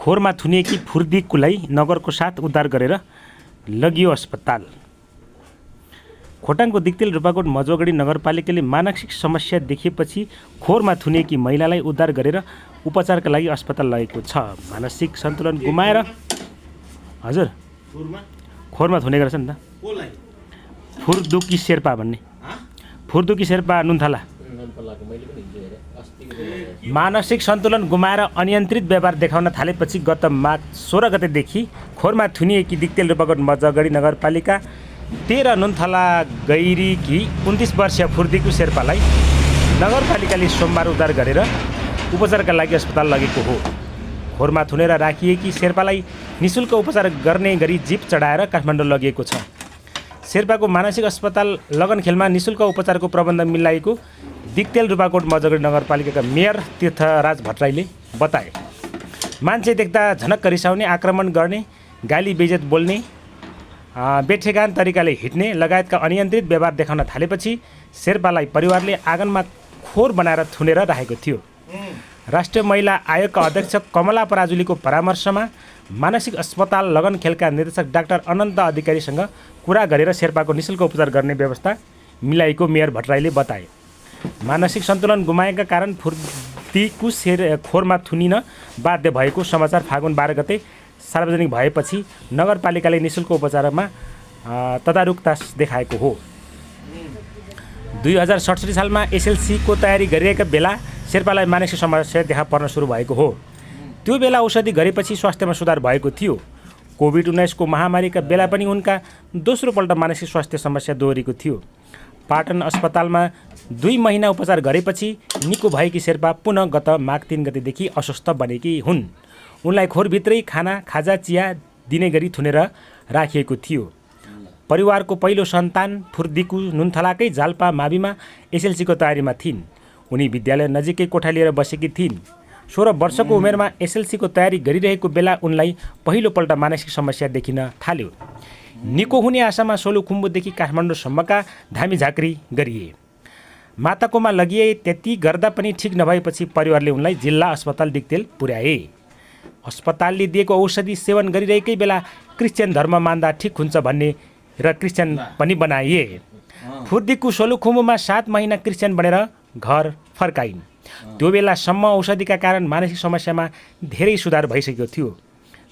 खोरमा थुनिएकी फुर्दीकुलाई नगरको साथ उद्धार गरेर लगियो अस्पताल खोटाङको दिक्तेल रूपाकोट मजोगढी नगरपालिकाले मानसिक समस्या देखिएपछि खोरमा थुनिएकी महिलालाई उद्धार गरेर उपचारका लागि अस्पताल लगेको छ मानसिक सन्तुलन गुमाएर हजुर खोरमा थुनेको रहेछ नि त फुर्दुकी शेर्पा भन्ने फुर्दुकी शेर्पा नुन्थाला मानसिक सन्तुलन गुमाएर अनियन्त्रित व्यवहार देखाउन थालेपछि गत माघ सोह्र गतेदेखि खोरमा थुनिएकी दिक्तेल रूपगढ मजगढी नगरपालिका तेह्र नुन्थला गैरीकी उन्तिस वर्षीय फुर्दीको शेर्पालाई नगरपालिकाले सोमबार उद्धार गरेर उपचारका लागि अस्पताल लगेको हो खोरमा थुनेर राखिएकी शेर्पालाई निशुल्क उपचार गर्ने गरी जिप चढाएर काठमाडौँ लगिएको छ शेर्पाको मानसिक अस्पताल लगनखेलमा निशुल्क उपचारको प्रबन्ध मिलाएको दिक्तेल रूपाकोट मजगढी नगरपालिकाका मेयर तीर्थराज भट्टराईले बताए मान्छे देख्दा झनक्क रिसाउने आक्रमण गर्ने गाली बेजेत बोल्ने बेठेगान तरिकाले हिँड्ने लगायतका अनियन्त्रित व्यवहार देखाउन थालेपछि शेर्पालाई परिवारले आँगनमा खोर बनाएर थुनेर राखेको थियो राष्ट्रिय महिला आयोगका अध्यक्ष कमला पराजुलीको परामर्शमा मानसिक अस्पताल लगन खेलका निर्देशक डाक्टर अनन्त अधिकारीसँग कुरा गरेर शेर्पाको निशुल्क उपचार गर्ने व्यवस्था मिलाएको मेयर भट्टराईले बताए मानसिक सन्तुलन गुमाएका कारण फुर्तीको सेर खोरमा थुनिन बाध्य भएको समाचार फागुन बाह्र गते सार्वजनिक भएपछि नगरपालिकाले निशुल्क उपचारमा तदारुकता देखाएको हो दुई हजार सडसठी सालमा एसएलसीको तयारी गरिरहेका बेला शेर्पालाई मानसिक समस्या देखा पर्न सुरु भएको हो त्यो बेला औषधि गरेपछि स्वास्थ्यमा सुधार भएको थियो कोभिड उन्नाइसको महामारीका बेला पनि उनका दोस्रोपल्ट मानसिक स्वास्थ्य समस्या दोहोरेको थियो पाटन अस्पतालमा दुई महिना उपचार गरेपछि निको भएकी शेर्पा पुनः गत माघ तिन गतेदेखि अस्वस्थ बनेकी हुन् उनलाई खोरभित्रै खाना खाजा चिया दिने गरी थुनेर राखिएको थियो परिवारको पहिलो सन्तान फुर्दीकु नुन्थलाकै जाल्पा माविमा एसएलसीको तयारीमा थिइन् उनी विद्यालय नजिकै कोठा लिएर बसेकी थिइन् सोह्र वर्षको उमेरमा एसएलसीको तयारी गरिरहेको बेला उनलाई पहिलोपल्ट मानसिक समस्या देखिन थाल्यो निको हुने आशामा सोलुखुम्बुदेखि काठमाडौँसम्मका धामी झाँक्री गरिए माताकोमा लगिए त्यति गर्दा पनि ठिक नभएपछि परिवारले उनलाई जिल्ला अस्पताल दिक्तेल पुर्याए अस्पतालले दिएको औषधि सेवन गरिरहेकै बेला क्रिस्चियन धर्म मान्दा ठिक हुन्छ भन्ने र क्रिस्चियन पनि बनाइए फुर्दीको सोलुखुम्बुमा सात महिना क्रिस्चियन बनेर घर फर्काइन् त्यो बेलासम्म औषधिका कारण मानसिक समस्यामा धेरै सुधार भइसकेको थियो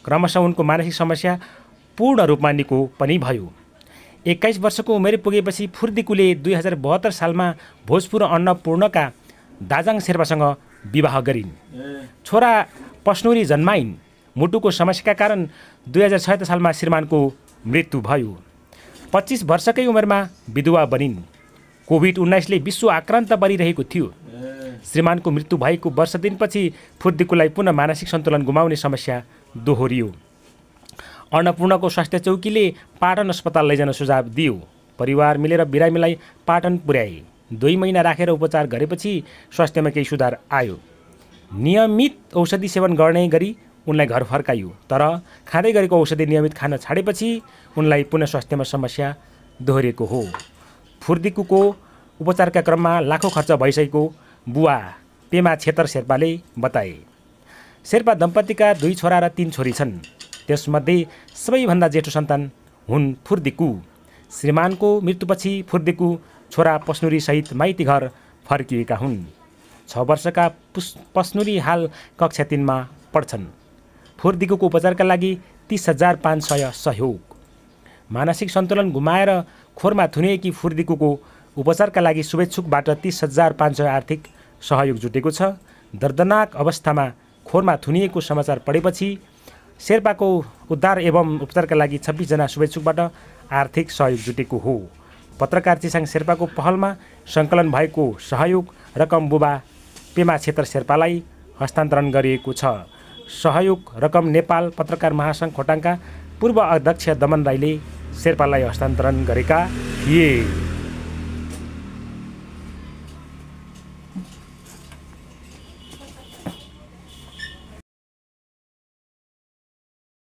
क्रमशः उनको मानसिक समस्या पूर्ण रूपमा निको पनि भयो एक्काइस वर्षको उमेर पुगेपछि फुर्दिकुले दुई हजार बहत्तर सालमा भोजपुर अन्नपूर्णका दाजाङ शेर्पासँग विवाह गरिन् छोरा पस्नुरी जन्माइन् मुटुको समस्याका कारण दुई हजार छयत्तर सालमा श्रीमानको मृत्यु भयो पच्चिस वर्षकै उमेरमा विधवा बनिन् कोभिड उन्नाइसले विश्व आक्रान्त बनिरहेको थियो श्रीमानको मृत्यु भएको वर्ष दिनपछि फुर्दिकुलाई पुनः मानसिक सन्तुलन गुमाउने समस्या दोहोरियो अन्नपूर्णको स्वास्थ्य चौकीले पाटन अस्पताल लैजान सुझाव दियो परिवार मिलेर बिरामीलाई पाटन पुर्याए दुई महिना राखेर उपचार गरेपछि स्वास्थ्यमा केही सुधार आयो नियमित औषधि सेवन गर्ने गरी उनलाई घर फर्काइयो तर खाँदै गरेको औषधि नियमित खान छाडेपछि उनलाई पुनः स्वास्थ्यमा समस्या दोहोरिएको हो फुर्दिकुको उपचारका क्रममा लाखौँ खर्च भइसकेको बुवा पेमा छेत्र शेर्पाले बताए शेर्पा दम्पतिका दुई छोरा र तिन छोरी छन् त्यसमध्ये सबैभन्दा जेठो सन्तान हुन् फुर्दिकु श्रीमानको मृत्युपछि फुर्दिकु छोरा पस्नुरीसहित माइती घर फर्किएका हुन् छ वर्षका पुस् पस्नुरी हाल कक्षा तिनमा पढ्छन् फुर्दिकुको उपचारका लागि तिस हजार पाँच सय सहयोग मानसिक सन्तुलन गुमाएर खोरमा थुनिएकी फुर्दिकुको उपचारका लागि शुभेच्छुकबाट तिस हजार पाँच सय आर्थिक सहयोग जुटेको छ दर्दनाक अवस्थामा खोरमा थुनिएको समाचार पढेपछि शेर्पाको उद्धार एवं उपचारका लागि छब्बिसजना शुभेच्छुकबाट आर्थिक सहयोग जुटेको हो पत्रकार चिसाङ शेर्पाको पहलमा सङ्कलन भएको सहयोग रकम बुबा पेमा क्षेत्र शेर्पालाई हस्तान्तरण गरिएको छ सहयोग रकम नेपाल पत्रकार महासङ्घ खोटाङका पूर्व अध्यक्ष दमन राईले शेर्पालाई हस्तान्तरण गरेका थिए